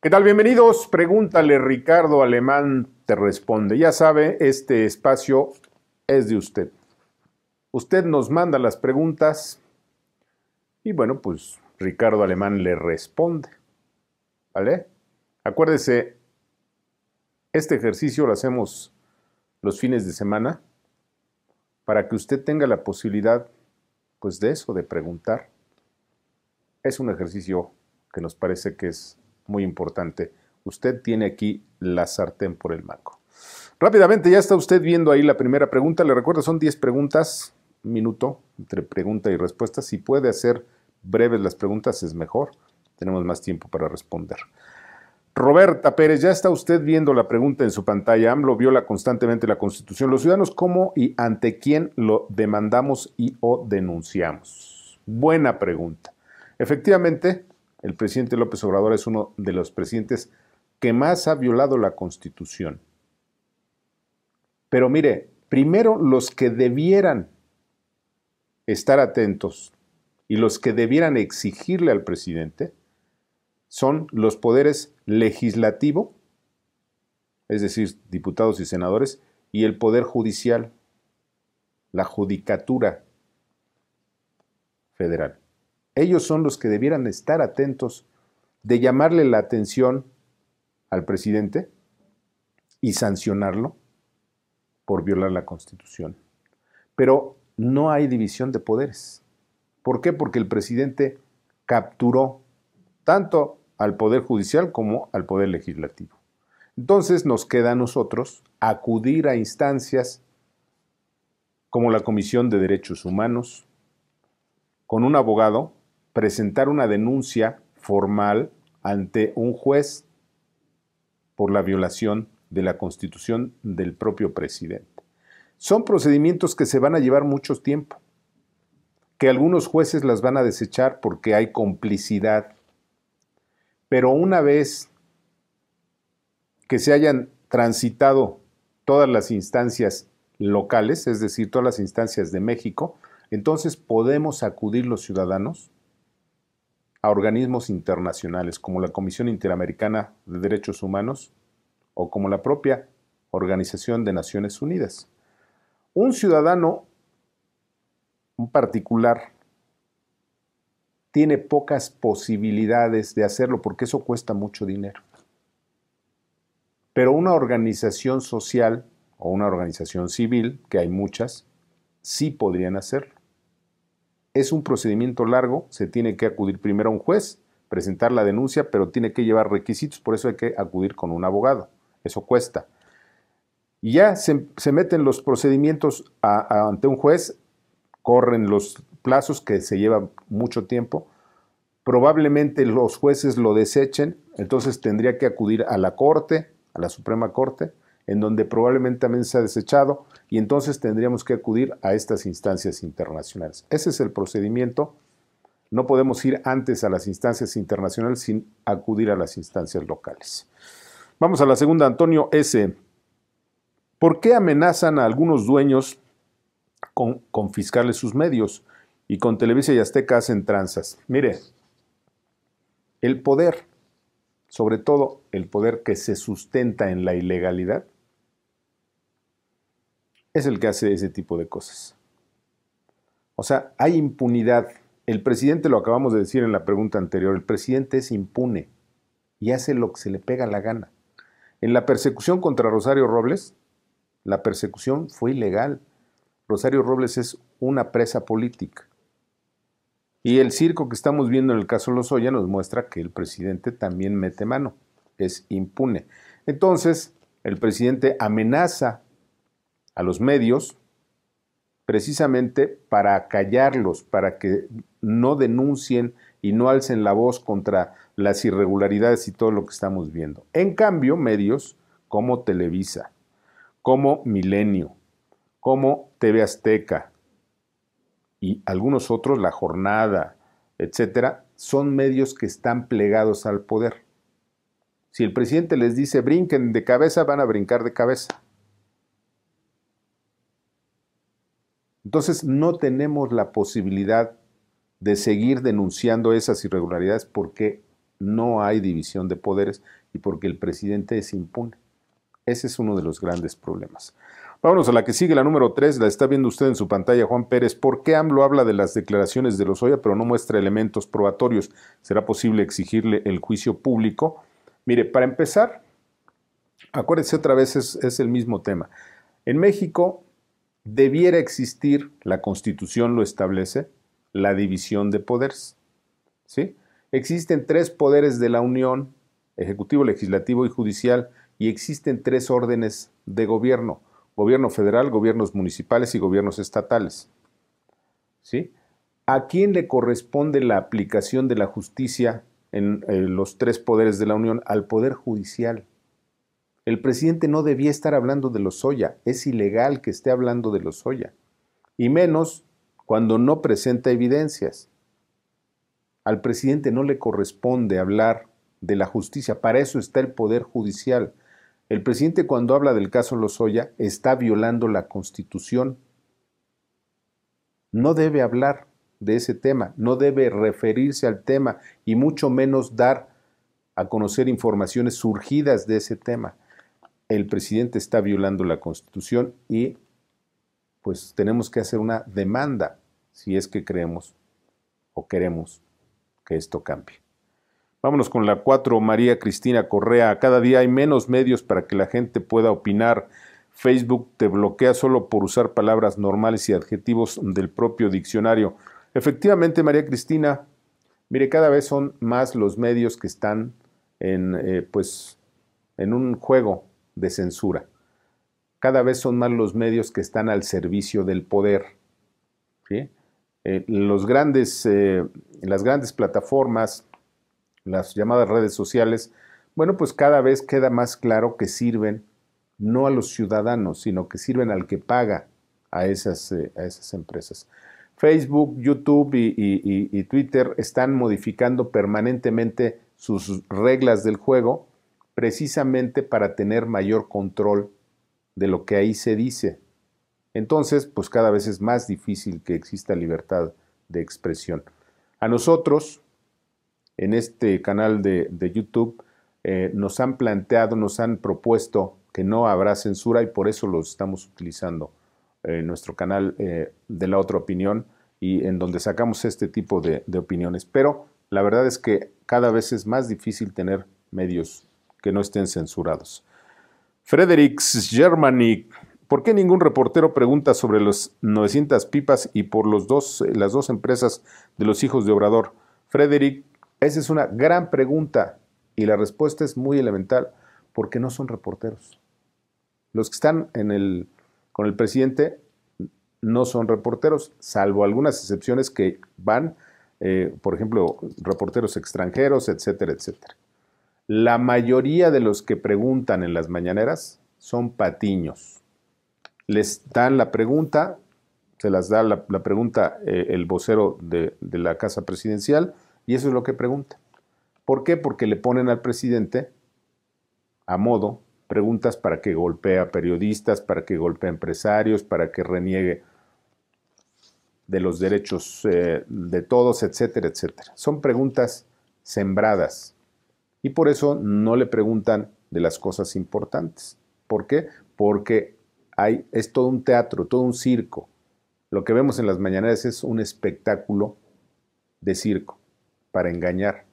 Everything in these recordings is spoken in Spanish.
¿Qué tal? Bienvenidos. Pregúntale, Ricardo Alemán te responde. Ya sabe, este espacio es de usted. Usted nos manda las preguntas y bueno, pues Ricardo Alemán le responde. ¿Vale? Acuérdese, este ejercicio lo hacemos los fines de semana para que usted tenga la posibilidad, pues de eso, de preguntar. Es un ejercicio que nos parece que es muy importante. Usted tiene aquí la sartén por el mango. Rápidamente, ya está usted viendo ahí la primera pregunta. Le recuerdo, son 10 preguntas, minuto, entre pregunta y respuesta. Si puede hacer breves las preguntas, es mejor. Tenemos más tiempo para responder. Roberta Pérez, ya está usted viendo la pregunta en su pantalla. AMLO viola constantemente la Constitución. Los ciudadanos, ¿cómo y ante quién lo demandamos y o denunciamos? Buena pregunta. Efectivamente, el presidente López Obrador es uno de los presidentes que más ha violado la Constitución. Pero mire, primero los que debieran estar atentos y los que debieran exigirle al presidente son los poderes legislativo, es decir, diputados y senadores, y el poder judicial, la judicatura federal. Ellos son los que debieran estar atentos de llamarle la atención al presidente y sancionarlo por violar la Constitución. Pero no hay división de poderes. ¿Por qué? Porque el presidente capturó tanto al Poder Judicial como al Poder Legislativo. Entonces nos queda a nosotros acudir a instancias como la Comisión de Derechos Humanos, con un abogado, presentar una denuncia formal ante un juez por la violación de la constitución del propio presidente. Son procedimientos que se van a llevar mucho tiempo, que algunos jueces las van a desechar porque hay complicidad pero una vez que se hayan transitado todas las instancias locales, es decir, todas las instancias de México, entonces podemos acudir los ciudadanos a organismos internacionales como la Comisión Interamericana de Derechos Humanos o como la propia Organización de Naciones Unidas. Un ciudadano, un particular, tiene pocas posibilidades de hacerlo porque eso cuesta mucho dinero. Pero una organización social o una organización civil, que hay muchas, sí podrían hacerlo. Es un procedimiento largo, se tiene que acudir primero a un juez, presentar la denuncia, pero tiene que llevar requisitos, por eso hay que acudir con un abogado, eso cuesta. Y ya se, meten los procedimientos ante un juez, corren los plazos que se lleva mucho tiempo, probablemente los jueces lo desechen, entonces tendría que acudir a la Corte, a la Suprema Corte, en donde probablemente también se ha desechado, y entonces tendríamos que acudir a estas instancias internacionales. Ese es el procedimiento. No podemos ir antes a las instancias internacionales sin acudir a las instancias locales. Vamos a la segunda, Antonio S. ¿Por qué amenazan a algunos dueños con confiscarles sus medios? y con Televisa y Azteca hacen tranzas. Mire, el poder, sobre todo el poder que se sustenta en la ilegalidad, es el que hace ese tipo de cosas. O sea, hay impunidad. El presidente, lo acabamos de decir en la pregunta anterior, el presidente es impune y hace lo que se le pega la gana. En la persecución contra Rosario Robles, la persecución fue ilegal. Rosario Robles es una presa política. Y el circo que estamos viendo en el caso Lozoya nos muestra que el presidente también mete mano, es impune. Entonces, el presidente amenaza a los medios precisamente para callarlos, para que no denuncien y no alcen la voz contra las irregularidades y todo lo que estamos viendo. En cambio, medios como Televisa, como Milenio, como TV Azteca, y algunos otros, La Jornada, etcétera, son medios que están plegados al poder. Si el presidente les dice brinquen de cabeza, van a brincar de cabeza. Entonces no tenemos la posibilidad de seguir denunciando esas irregularidades porque no hay división de poderes y porque el presidente es impune. Ese es uno de los grandes problemas. Vámonos a la que sigue, la número 3, la está viendo usted en su pantalla, Juan Pérez. ¿Por qué AMLO habla de las declaraciones de los Oya, pero no muestra elementos probatorios? ¿Será posible exigirle el juicio público? Mire, para empezar, acuérdese otra vez, es, el mismo tema. En México debiera existir, la Constitución lo establece, la división de poderes. ¿sí? Existen tres poderes de la Unión, Ejecutivo, Legislativo y Judicial, y existen tres órdenes de gobierno gobierno federal, gobiernos municipales y gobiernos estatales. ¿Sí? ¿A quién le corresponde la aplicación de la justicia en, los tres poderes de la Unión? Al Poder Judicial. El presidente no debía estar hablando de los Soya. Es ilegal que esté hablando de los Soya. Y menos cuando no presenta evidencias. Al presidente no le corresponde hablar de la justicia. Para eso está el Poder Judicial. El presidente cuando habla del caso Lozoya está violando la constitución. No debe hablar de ese tema, no debe referirse al tema y mucho menos dar a conocer informaciones surgidas de ese tema. El presidente está violando la constitución y pues tenemos que hacer una demanda si es que creemos o queremos que esto cambie. Vámonos con la 4, María Cristina Correa. Cada día hay menos medios para que la gente pueda opinar. Facebook te bloquea solo por usar palabras normales y adjetivos del propio diccionario. Efectivamente, María Cristina, mire, cada vez son más los medios que están en, eh, pues, en un juego de censura. Cada vez son más los medios que están al servicio del poder. Eh, los grandes, eh, las grandes plataformas las llamadas redes sociales, bueno, pues cada vez queda más claro que sirven no a los ciudadanos, sino que sirven al que paga a esas, eh, a esas empresas. Facebook, YouTube y, Twitter están modificando permanentemente sus reglas del juego precisamente para tener mayor control de lo que ahí se dice. Entonces, pues cada vez es más difícil que exista libertad de expresión. A nosotros, en este canal de, YouTube eh, nos han planteado, nos han propuesto que no habrá censura y por eso los estamos utilizando eh, en nuestro canal eh, de la otra opinión y en donde sacamos este tipo de, opiniones. Pero la verdad es que cada vez es más difícil tener medios que no estén censurados. Fredericks Germany, ¿por qué ningún reportero pregunta sobre los 900 pipas y por los dos, las dos empresas de los hijos de Obrador? Frederick esa es una gran pregunta y la respuesta es muy elemental, porque no son reporteros. Los que están con el presidente no son reporteros, salvo algunas excepciones que van, eh, por ejemplo, reporteros extranjeros, etcétera, etcétera. La mayoría de los que preguntan en las mañaneras son patiños. Les dan la pregunta, se las da la, pregunta eh, el vocero de la Casa Presidencial, y eso es lo que preguntan. ¿Por qué? Porque le ponen al presidente, a modo, preguntas para que golpee a periodistas, para que golpee a empresarios, para que reniegue de los derechos eh, de todos, etcétera, etcétera. Son preguntas sembradas. Y por eso no le preguntan de las cosas importantes. ¿Por qué? Porque hay, es todo un teatro, todo un circo. Lo que vemos en las mañaneras es un espectáculo de circo para engañar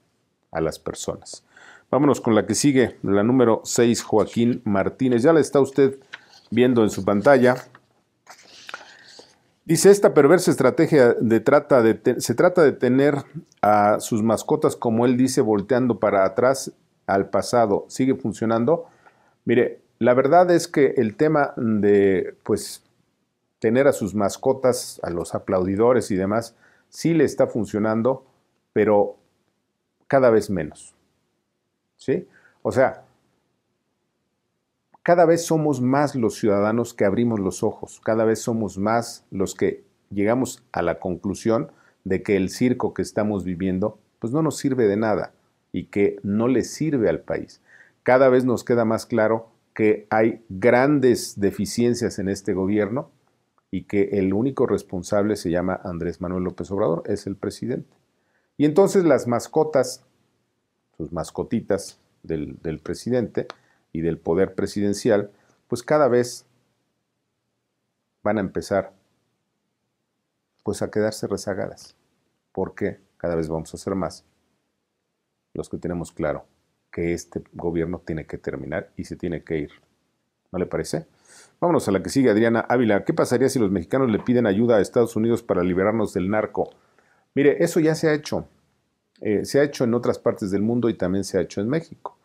a las personas. Vámonos con la que sigue, la número 6, Joaquín Martínez. Ya la está usted viendo en su pantalla. Dice, esta perversa estrategia de trata de se trata de tener a sus mascotas, como él dice, volteando para atrás al pasado. ¿Sigue funcionando? Mire, la verdad es que el tema de, pues, tener a sus mascotas, a los aplaudidores y demás, sí le está funcionando pero cada vez menos. ¿Sí? O sea, cada vez somos más los ciudadanos que abrimos los ojos, cada vez somos más los que llegamos a la conclusión de que el circo que estamos viviendo pues no nos sirve de nada y que no le sirve al país. Cada vez nos queda más claro que hay grandes deficiencias en este gobierno y que el único responsable se llama Andrés Manuel López Obrador, es el presidente. Y entonces las mascotas, sus mascotitas del, presidente y del poder presidencial, pues cada vez van a empezar pues a quedarse rezagadas, porque cada vez vamos a ser más los que tenemos claro que este gobierno tiene que terminar y se tiene que ir. ¿No le parece? Vámonos a la que sigue, Adriana Ávila. ¿Qué pasaría si los mexicanos le piden ayuda a Estados Unidos para liberarnos del narco? Mire, eso ya se ha hecho. Eh, se ha hecho en otras partes del mundo y también se ha hecho en México.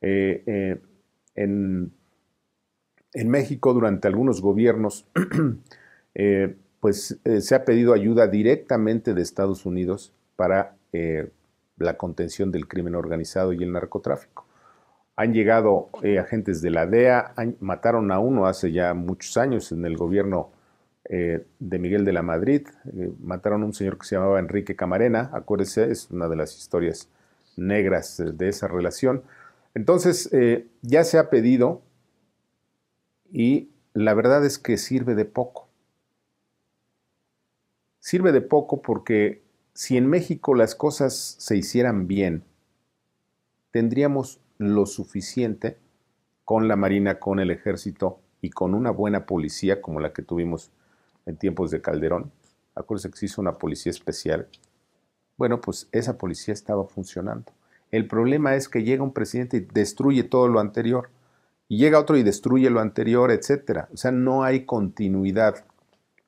Eh, eh, en, México, durante algunos gobiernos, pues se ha pedido ayuda directamente de Estados Unidos para la contención del crimen organizado y el narcotráfico. Han llegado agentes de la DEA, mataron a uno hace ya muchos años en el gobierno eh, de Miguel de la Madrid. Eh, mataron a un señor que se llamaba Enrique Camarena, acuérdese, es una de las historias negras eh, de esa relación. Entonces, ya se ha pedido y la verdad es que sirve de poco. Sirve de poco porque si en México las cosas se hicieran bien, tendríamos lo suficiente con la Marina, con el ejército y con una buena policía como la que tuvimos en tiempos de Calderón. Acuérdense que se hizo una policía especial. Bueno, pues esa policía estaba funcionando. El problema es que llega un presidente y destruye todo lo anterior. Y llega otro y destruye lo anterior, etcétera. O sea, no hay continuidad.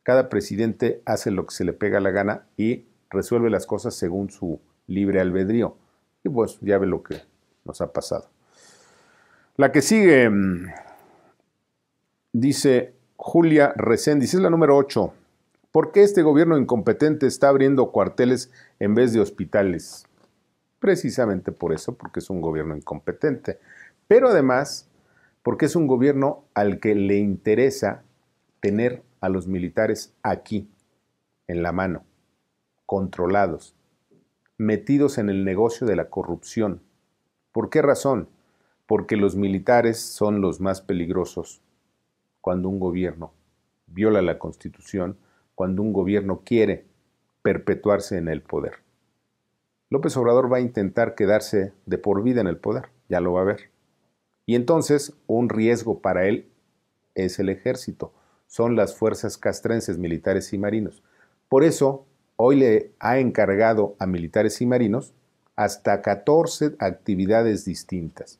Cada presidente hace lo que se le pega la gana y resuelve las cosas según su libre albedrío. Y pues ya ve lo que nos ha pasado. La que sigue mm, dice, Julia Reséndiz, es la número 8. ¿Por qué este gobierno incompetente está abriendo cuarteles en vez de hospitales? Precisamente por eso, porque es un gobierno incompetente. Pero además, porque es un gobierno al que le interesa tener a los militares aquí, en la mano, controlados, metidos en el negocio de la corrupción. ¿Por qué razón? Porque los militares son los más peligrosos cuando un gobierno viola la Constitución, cuando un gobierno quiere perpetuarse en el poder. López Obrador va a intentar quedarse de por vida en el poder, ya lo va a ver. Y entonces un riesgo para él es el ejército, son las fuerzas castrenses militares y marinos. Por eso, hoy le ha encargado a militares y marinos hasta 14 actividades distintas.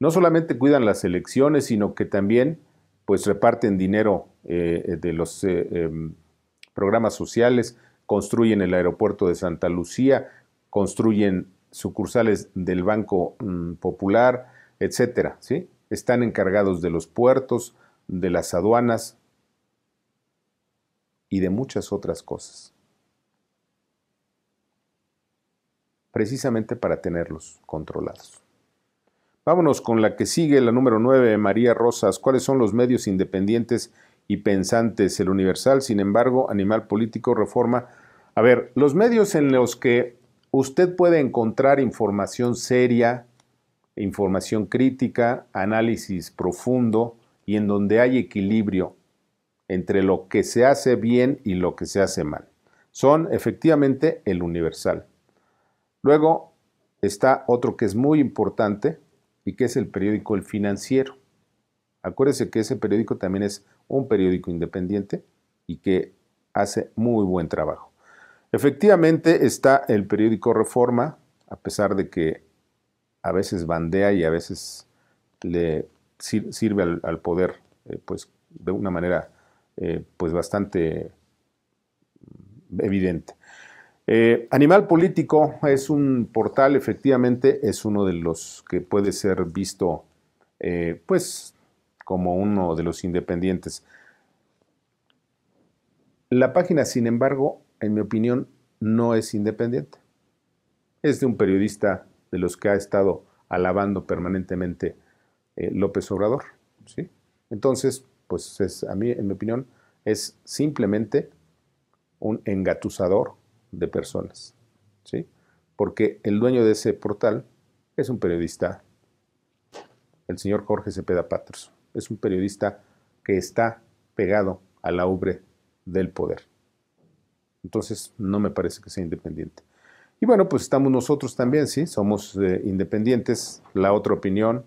No solamente cuidan las elecciones, sino que también pues reparten dinero eh, de los eh, em, programas sociales, construyen el aeropuerto de Santa Lucía, construyen sucursales del Banco mm, Popular, etcétera, ¿sí? Están encargados de los puertos, de las aduanas y de muchas otras cosas. Precisamente para tenerlos controlados. Vámonos con la que sigue, la número 9, María Rosas. ¿Cuáles son los medios independientes y pensantes? El Universal, sin embargo, Animal Político, Reforma. A ver, los medios en los que usted puede encontrar información seria, información crítica, análisis profundo y en donde hay equilibrio entre lo que se hace bien y lo que se hace mal. Son efectivamente el Universal. Luego está otro que es muy importante, y que es el periódico El Financiero. Acuérdese que ese periódico también es un periódico independiente y que hace muy buen trabajo. Efectivamente está el periódico Reforma, a pesar de que a veces bandea y a veces le sirve al, poder eh, pues de una manera eh, pues bastante mm, evidente. Eh, Animal Político es un portal, efectivamente, es uno de los que puede ser visto, eh, pues, como uno de los independientes. La página, sin embargo, en mi opinión, no es independiente. Es de un periodista de los que ha estado alabando permanentemente eh, López Obrador. ¿sí? Entonces, pues es, a mí, en mi opinión, es simplemente un engatusador de personas, ¿sí? Porque el dueño de ese portal es un periodista, el señor Jorge Cepeda Patros es un periodista que está pegado a la ubre del poder. Entonces, no me parece que sea independiente. Y bueno, pues estamos nosotros también, ¿sí? Somos eh, independientes, la otra opinión,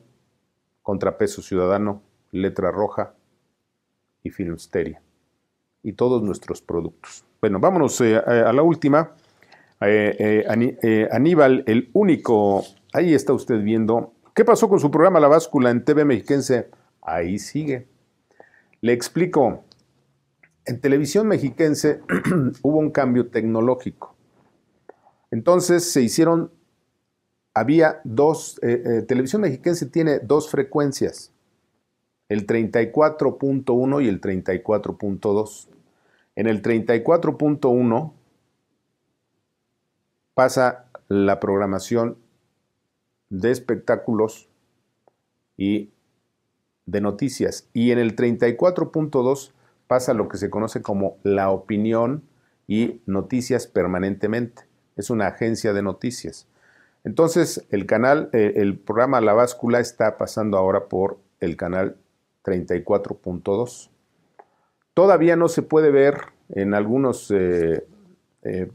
Contrapeso Ciudadano, Letra Roja y Filmsteria. Y todos nuestros productos. Bueno, vámonos eh, a, la última. Eh, eh, Aníbal, el único, ahí está usted viendo. ¿Qué pasó con su programa La Báscula en TV Mexiquense? Ahí sigue. Le explico. En televisión mexiquense hubo un cambio tecnológico. Entonces se hicieron, había dos, televisión mexiquense tiene dos frecuencias, el 34.1 y el 34.2. En el 34.1 pasa la programación de espectáculos y de noticias. Y en el 34.2 pasa lo que se conoce como la opinión y noticias permanentemente. Es una agencia de noticias. Entonces, el canal, eh, el programa La Báscula está pasando ahora por el canal 34.2. Todavía no se puede ver en algunas eh, eh,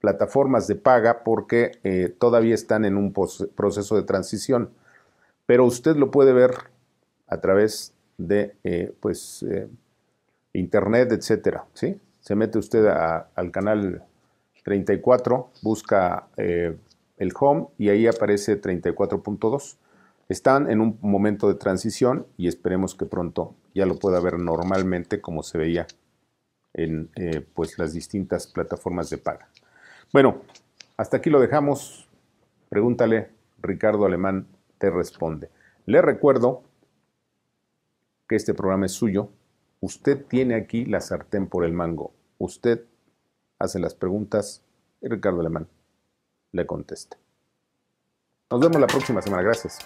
plataformas de paga porque eh, todavía están en un proceso de transición, pero usted lo puede ver a través de pues, internet, etcétera. ¿sí? Se mete usted al canal 34, busca el home y ahí aparece 34.2. Están en un momento de transición y esperemos que pronto ya lo pueda ver normalmente como se veía en eh, pues las distintas plataformas de paga. Bueno, hasta aquí lo dejamos. Pregúntale, Ricardo Alemán te responde. Le recuerdo que este programa es suyo. Usted tiene aquí la sartén por el mango. Usted hace las preguntas y Ricardo Alemán le contesta. Nos vemos la próxima semana. Gracias.